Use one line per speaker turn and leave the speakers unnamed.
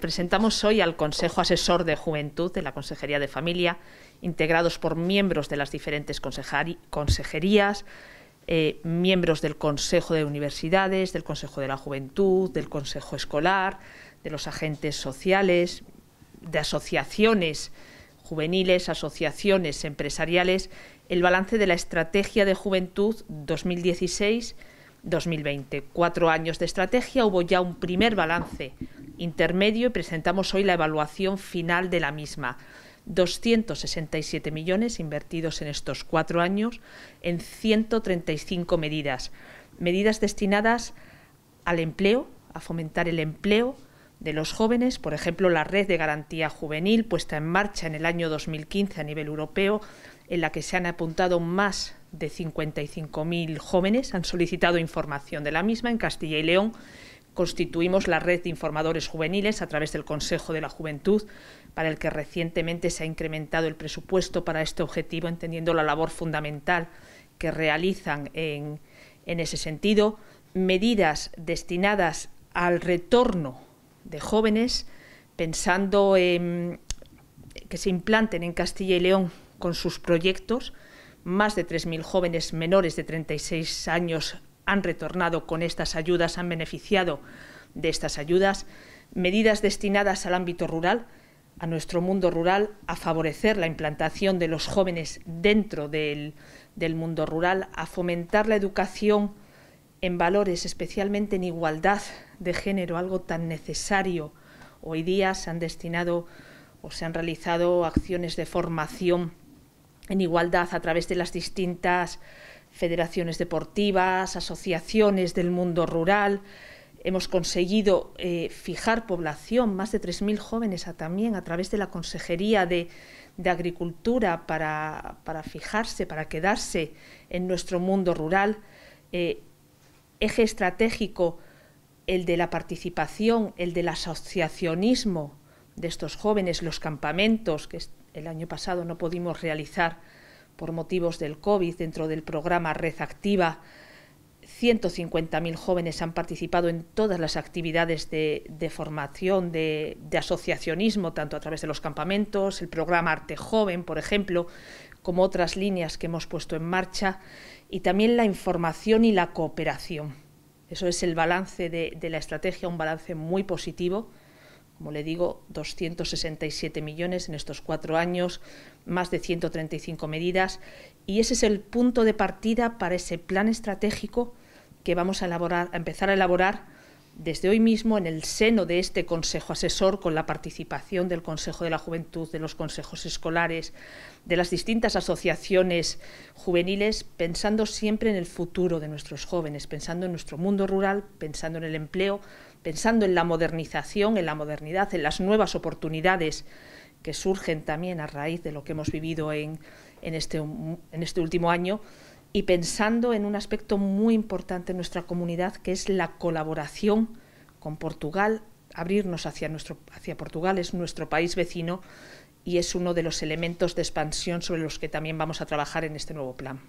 Presentamos hoy al Consejo Asesor de Juventud de la Consejería de Familia, integrados por miembros de las diferentes consejerías, eh, miembros del Consejo de Universidades, del Consejo de la Juventud, del Consejo Escolar, de los agentes sociales, de asociaciones juveniles, asociaciones empresariales, el balance de la Estrategia de Juventud 2016-2020. Cuatro años de estrategia, hubo ya un primer balance intermedio y presentamos hoy la evaluación final de la misma. 267 millones invertidos en estos cuatro años en 135 medidas. Medidas destinadas al empleo, a fomentar el empleo de los jóvenes, por ejemplo, la red de garantía juvenil puesta en marcha en el año 2015 a nivel europeo, en la que se han apuntado más de 55.000 jóvenes, han solicitado información de la misma en Castilla y León constituimos la red de informadores juveniles a través del Consejo de la Juventud, para el que recientemente se ha incrementado el presupuesto para este objetivo, entendiendo la labor fundamental que realizan en, ese sentido, medidas destinadas al retorno de jóvenes, pensando en que se implanten en Castilla y León con sus proyectos más de 3.000 jóvenes menores de 36 años han retornado con estas ayudas, han beneficiado de estas ayudas, medidas destinadas al ámbito rural, a nuestro mundo rural, a favorecer la implantación de los jóvenes dentro del, mundo rural, a fomentar la educación en valores, especialmente en igualdad de género, algo tan necesario. Hoy día se han destinado o se han realizado acciones de formación en igualdad a través de las distintas federaciones deportivas, asociaciones del mundo rural. Hemos conseguido eh, fijar población, más de 3.000 jóvenes también a través de la Consejería de, Agricultura para, fijarse, para quedarse en nuestro mundo rural. Eh, eje estratégico, el de la participación, el del asociacionismo de estos jóvenes, los campamentos que el año pasado no pudimos realizar por motivos del COVID dentro del programa Red Activa. 150.000 jóvenes han participado en todas las actividades de, formación, de, asociacionismo, tanto a través de los campamentos, el programa Arte Joven, por ejemplo, como otras líneas que hemos puesto en marcha, y también la información y la cooperación. Eso es el balance de la estrategia, un balance muy positivo. Como le digo, 267 millones en estos cuatro años, más de 135 medidas y ese es el punto de partida para ese plan estratégico que vamos a, elaborar, a empezar a elaborar desde hoy mismo en el seno de este Consejo Asesor, con la participación del Consejo de la Juventud, de los consejos escolares, de las distintas asociaciones juveniles, pensando siempre en el futuro de nuestros jóvenes, pensando en nuestro mundo rural, pensando en el empleo, pensando en la modernización, en la modernidad, en las nuevas oportunidades que surgen también a raíz de lo que hemos vivido en, este, este último año y pensando en un aspecto muy importante en nuestra comunidad, que es la colaboración con Portugal, abrirnos hacia, nuestro, hacia Portugal, es nuestro país vecino y es uno de los elementos de expansión sobre los que también vamos a trabajar en este nuevo plan.